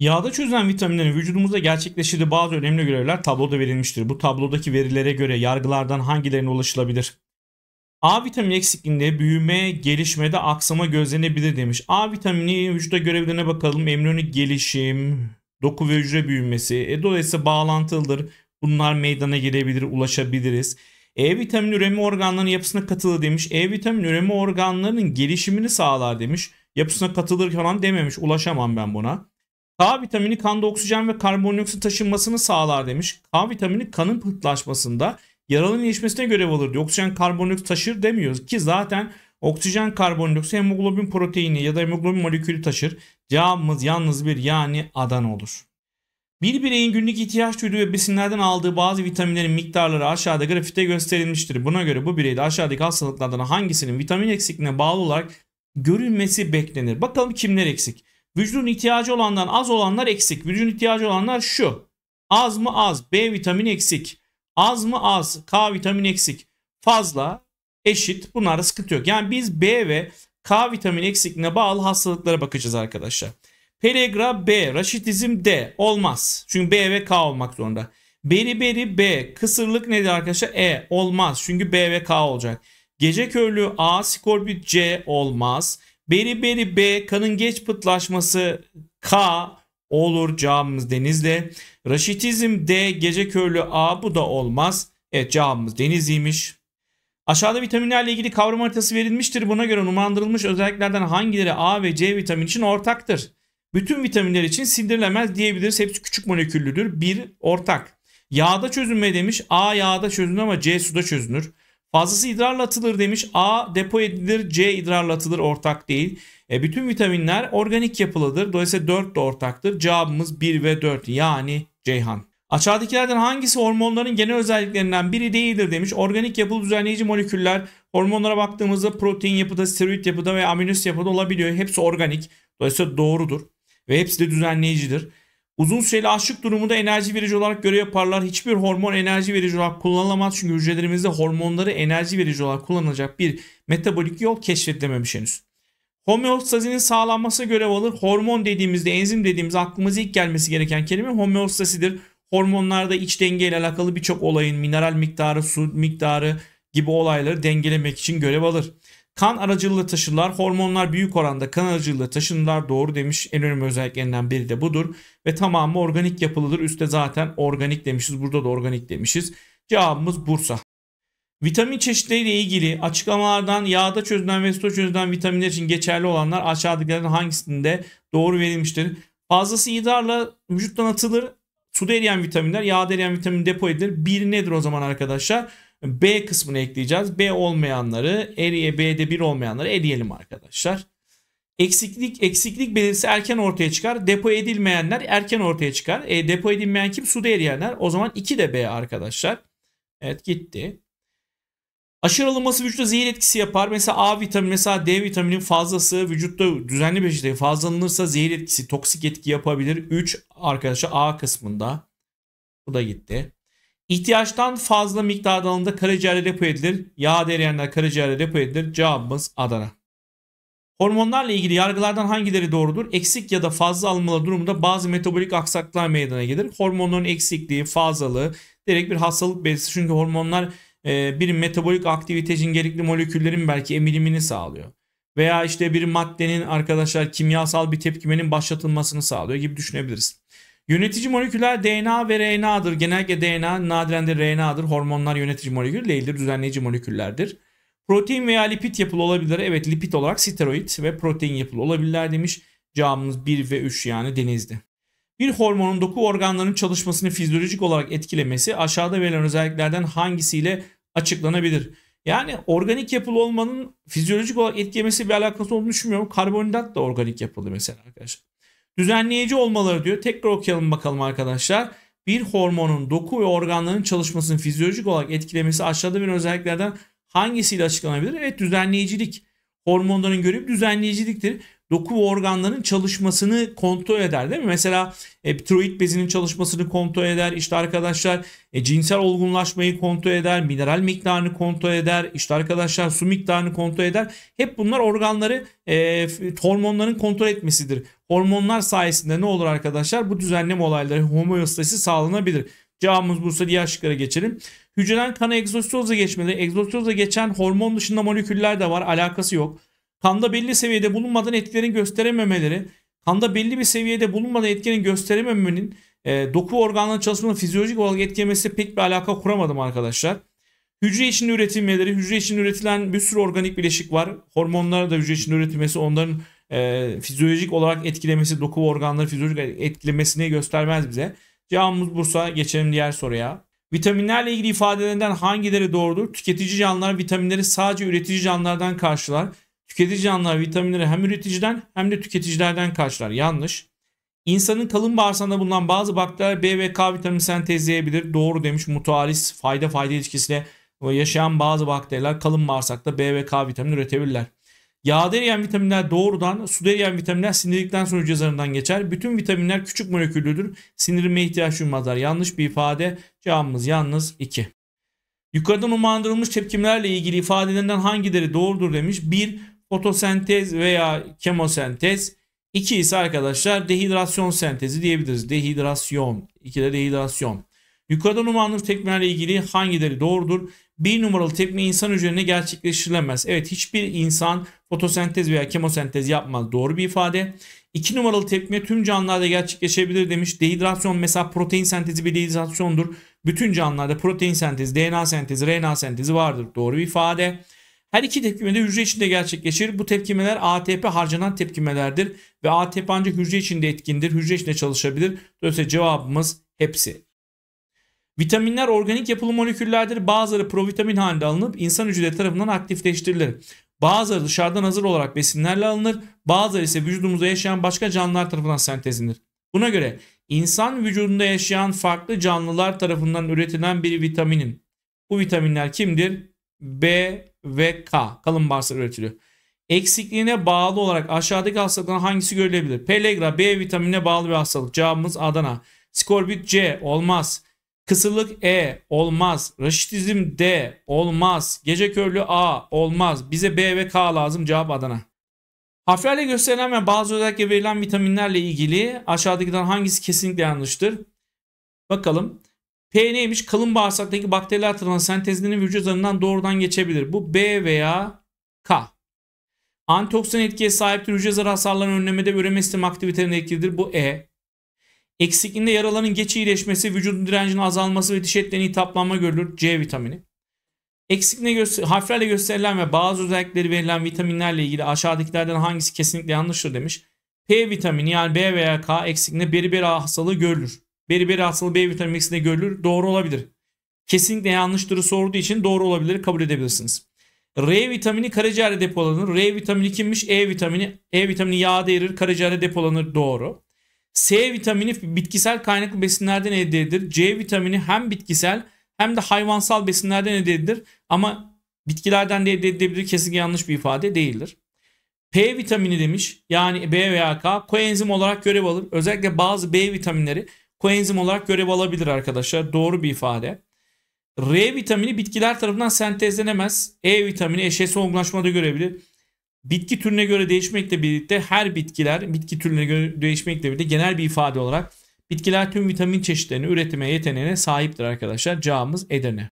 Yağda çözülen vitaminlerin vücudumuzda gerçekleştirdiği bazı önemli görevler tabloda verilmiştir. Bu tablodaki verilere göre yargılardan hangilerine ulaşılabilir? A vitamini eksikliğinde büyüme, gelişmede aksama gözlenebilir demiş. A vitamini vücuda görevlerine bakalım. Embriyonik gelişim, doku ve hücre büyümesi. E, dolayısıyla bağlantılıdır. Bunlar meydana gelebilir, ulaşabiliriz. E vitamini üreme organlarının yapısına katılır demiş. E vitamini üreme organlarının gelişimini sağlar demiş. Yapısına katılır falan dememiş. Ulaşamam ben buna. K vitamini kanda oksijen ve karbondioksit taşınmasını sağlar demiş. K vitamini kanın pıhtılaşmasında yaralının iyileşmesine görev alır diyor. Oksijen karbondioksit taşır demiyoruz ki zaten oksijen karbondioksit hemoglobin proteini ya da hemoglobin molekülü taşır. Cevabımız yalnız bir yani adan olur. Bir bireyin günlük ihtiyaç duyduğu ve besinlerden aldığı bazı vitaminlerin miktarları aşağıda grafikte gösterilmiştir. Buna göre bu bireyde aşağıdaki hastalıklardan hangisinin vitamin eksikliğine bağlı olarak görülmesi beklenir. Bakalım kimler eksik? Vücudun ihtiyacı olandan az olanlar eksik. Vücudun ihtiyacı olanlar şu. Az mı az? B vitamin eksik. Az mı az? K vitamin eksik. Fazla eşit. Bunlarda sıkıntı yok. Yani biz B ve K vitamin eksikliğine bağlı hastalıklara bakacağız arkadaşlar. Peregra B, raşitizm D olmaz. Çünkü B ve K olmak zorunda. Beri beri B, kısırlık nedir arkadaşlar? E olmaz. Çünkü B ve K olacak. Gece körlüğü A, skorbut C olmaz. Beri beri B kanın geç pıtlaşması K olur cevabımız denizde. Raşitizm D gece körlüğü A bu da olmaz. Evet cevabımız denizliymiş. Aşağıda vitaminlerle ilgili kavram haritası verilmiştir. Buna göre numandırılmış özelliklerden hangileri A ve C vitamin için ortaktır? Bütün vitaminler için sindirilemez diyebiliriz. Hepsi küçük moleküllüdür. Bir ortak. Yağda çözünme demiş. A yağda çözünür ama C suda çözünür. Fazlası idrarla atılır demiş. A depo edilir, C idrarla atılır ortak değil. E, bütün vitaminler organik yapılıdır. Dolayısıyla 4 de ortaktır. Cevabımız 1 ve 4 yani Ceyhan. Aşağıdakilerden hangisi hormonların genel özelliklerinden biri değildir demiş. Organik yapılı düzenleyici moleküller hormonlara baktığımızda protein yapıda, steroid yapıda ve aminos yapıda olabiliyor. Hepsi organik. Dolayısıyla doğrudur. Ve hepsi de düzenleyicidir. Uzun süreli açlık durumunda enerji verici olarak görev yaparlar. Hiçbir hormon enerji verici olarak kullanılamaz. Çünkü hücrelerimizde hormonları enerji verici olarak kullanılacak bir metabolik yol keşfedilememiş henüz. Homeostazinin sağlanması görev alır. Hormon dediğimizde, enzim dediğimiz aklımıza ilk gelmesi gereken kelime homeostasidir. Hormonlarda iç denge ile alakalı birçok olayın mineral miktarı, su miktarı gibi olayları dengelemek için görev alır. Kan aracılığı taşırlar. Hormonlar büyük oranda kan aracılığı taşınırlar. Doğru demiş. En önemli özelliklerinden biri de budur. Ve tamamı organik yapılıdır. Üste zaten organik demişiz. Burada da organik demişiz. Cevabımız Bursa. Vitamin çeşitleriyle ilgili açıklamalardan yağda çözülen ve su çözülen vitaminler için geçerli olanlar aşağıdakilerden hangisinde doğru verilmiştir? Fazlası idrarla vücuttan atılır. Suda eriyen vitaminler, yağda eriyen vitamin depo edilir. Bir nedir o zaman arkadaşlar? B kısmını ekleyeceğiz. B olmayanları eriye B'de 1 olmayanları eleyelim arkadaşlar. Eksiklik eksiklik belirsi erken ortaya çıkar. Depo edilmeyenler erken ortaya çıkar. E, depo edilmeyen kim? Suda eriyenler. O zaman 2 de B arkadaşlar. Evet gitti. Aşırı alınması vücuda zehir etkisi yapar. Mesela A vitamini, mesela D vitaminin fazlası vücutta düzenli bir şekilde fazla zehir etkisi, toksik etki yapabilir. 3 arkadaşlar A kısmında. Bu da gitti. İhtiyaçtan fazla miktarda karaciğerle depo edilir. Yağ eriyenler karaciğerle depo edilir. Cevabımız Adana. Hormonlarla ilgili yargılardan hangileri doğrudur? Eksik ya da fazla alınmalı durumunda bazı metabolik aksaklıklar meydana gelir. Hormonların eksikliği, fazlalığı direkt bir hastalık belirtisi. Çünkü hormonlar e, bir metabolik aktivite gerekli moleküllerin belki emilimini sağlıyor. Veya işte bir maddenin arkadaşlar kimyasal bir tepkimenin başlatılmasını sağlıyor gibi düşünebiliriz. Yönetici moleküller DNA ve RNA'dır. Genelde DNA, nadiren de RNA'dır. Hormonlar yönetici molekül değildir, düzenleyici moleküllerdir. Protein veya lipid yapılı olabilir. Evet lipid olarak steroid ve protein yapılı olabilirler demiş. Cevabımız 1 ve 3 yani denizdi. Bir hormonun doku organlarının çalışmasını fizyolojik olarak etkilemesi aşağıda verilen özelliklerden hangisiyle açıklanabilir? Yani organik yapılı olmanın fizyolojik olarak etkilemesi bir alakası olduğunu düşünmüyorum. Karbonhidrat da organik yapılı mesela arkadaşlar. Düzenleyici olmaları diyor. Tekrar okuyalım bakalım arkadaşlar. Bir hormonun doku ve organların çalışmasını fizyolojik olarak etkilemesi aşağıda bir özelliklerden hangisiyle açıklanabilir? Evet düzenleyicilik. Hormonların görevi düzenleyiciliktir doku ve organların çalışmasını kontrol eder değil mi? Mesela e, tiroid bezinin çalışmasını kontrol eder. İşte arkadaşlar e, cinsel olgunlaşmayı kontrol eder. Mineral miktarını kontrol eder. İşte arkadaşlar su miktarını kontrol eder. Hep bunlar organları e, hormonların kontrol etmesidir. Hormonlar sayesinde ne olur arkadaşlar? Bu düzenleme olayları homeostasi sağlanabilir. Cevabımız Bursa diğer şıklara geçelim. Hücreden kana egzostozla geçmeli. Egzostozla geçen hormon dışında moleküller de var. Alakası yok kanda belli seviyede bulunmadan etkilerin gösterememeleri, kanda belli bir seviyede bulunmadan etkilerini gösterememenin e, doku organlarının çalışmasına fizyolojik olarak etkilemesi pek bir alaka kuramadım arkadaşlar. Hücre için üretilmeleri, hücre için üretilen bir sürü organik bileşik var. Hormonlar da hücre için üretilmesi, onların e, fizyolojik olarak etkilemesi, doku organları fizyolojik etkilemesini göstermez bize. Cevabımız Bursa. Geçelim diğer soruya. Vitaminlerle ilgili ifadelerinden hangileri doğrudur? Tüketici canlılar vitaminleri sadece üretici canlılardan karşılar. Tüketici canlılar vitaminleri hem üreticiden hem de tüketicilerden karşılar. Yanlış. İnsanın kalın bağırsağında bulunan bazı bakteriler B ve K vitamini sentezleyebilir. Doğru demiş Mutualist, fayda fayda ilişkisiyle yaşayan bazı bakteriler kalın bağırsakta B ve K vitamini üretebilirler. Yağda eriyen vitaminler doğrudan, suda eriyen vitaminler sindirdikten sonra cezarından geçer. Bütün vitaminler küçük moleküllüdür. Sindirime ihtiyaç duymazlar. Yanlış bir ifade. Cevabımız yalnız 2. Yukarıda numaralandırılmış tepkimlerle ilgili ifadelerinden hangileri doğrudur demiş. 1 fotosentez veya kemosentez. 2 ise arkadaşlar dehidrasyon sentezi diyebiliriz. Dehidrasyon. 2 de dehidrasyon. Yukarıda numaralı tekmelerle ilgili hangileri doğrudur? Bir numaralı tekme insan üzerine gerçekleştirilemez. Evet hiçbir insan fotosentez veya kemosentez yapmaz. Doğru bir ifade. İki numaralı tekme tüm canlılarda gerçekleşebilir demiş. Dehidrasyon mesela protein sentezi bir dehidrasyondur. Bütün canlılarda protein sentezi, DNA sentezi, RNA sentezi vardır. Doğru bir ifade. Her iki tepkime de hücre içinde gerçekleşir. Bu tepkimeler ATP harcanan tepkimelerdir ve ATP ancak hücre içinde etkindir. Hücre içinde çalışabilir. Dolayısıyla cevabımız hepsi. Vitaminler organik yapılı moleküllerdir. Bazıları provitamin halinde alınıp insan hücreleri tarafından aktifleştirilir. Bazıları dışarıdan hazır olarak besinlerle alınır. Bazıları ise vücudumuzda yaşayan başka canlılar tarafından sentezlenir. Buna göre insan vücudunda yaşayan farklı canlılar tarafından üretilen bir vitaminin bu vitaminler kimdir? B ve K kalın bağırsak üretiliyor. Eksikliğine bağlı olarak aşağıdaki hastalıkların hangisi görülebilir? Pelegra B vitaminine bağlı bir hastalık. Cevabımız Adana. Skorbut C olmaz. Kısılık E olmaz. Raşitizm D olmaz. Gece körlüğü A olmaz. Bize B ve K lazım. Cevap Adana. Harflerle gösterilen ve bazı özellikle verilen vitaminlerle ilgili aşağıdakilerden hangisi kesinlikle yanlıştır? Bakalım. P neymiş? Kalın bağırsaktaki bakteriler tarafından sentezlenen vücut zarından doğrudan geçebilir. Bu B veya K. Antioksidan etkiye sahiptir. Hücre zarı hasarlarını önlemede üreme sistemi aktivitelerine etkilidir. Bu E. Eksikliğinde yaraların geç iyileşmesi, vücudun direncinin azalması ve diş etlerinin hitaplanma görülür. C vitamini. Eksikliğine göster harflerle gösterilen ve bazı özellikleri verilen vitaminlerle ilgili aşağıdakilerden hangisi kesinlikle yanlıştır demiş. P vitamini yani B veya K eksikliğinde beriberi hastalığı görülür beriberi aslında B vitamini miksinde görülür. Doğru olabilir. Kesinlikle yanlıştırı sorduğu için doğru olabilir kabul edebilirsiniz. R vitamini karaciğerde depolanır. R vitamini kimmiş? E vitamini. E vitamini yağda erir, karaciğerde depolanır. Doğru. S vitamini bitkisel kaynaklı besinlerden elde edilir. C vitamini hem bitkisel hem de hayvansal besinlerden elde edilir. Ama bitkilerden de elde edilebilir kesinlikle yanlış bir ifade değildir. P vitamini demiş yani B veya K koenzim olarak görev alır. Özellikle bazı B vitaminleri koenzim olarak görev alabilir arkadaşlar. Doğru bir ifade. R vitamini bitkiler tarafından sentezlenemez. E vitamini eşeğsel olgunlaşmada görebilir. Bitki türüne göre değişmekle birlikte her bitkiler bitki türüne göre değişmekle birlikte genel bir ifade olarak bitkiler tüm vitamin çeşitlerini üretmeye yeteneğine sahiptir arkadaşlar. Cevabımız Edirne.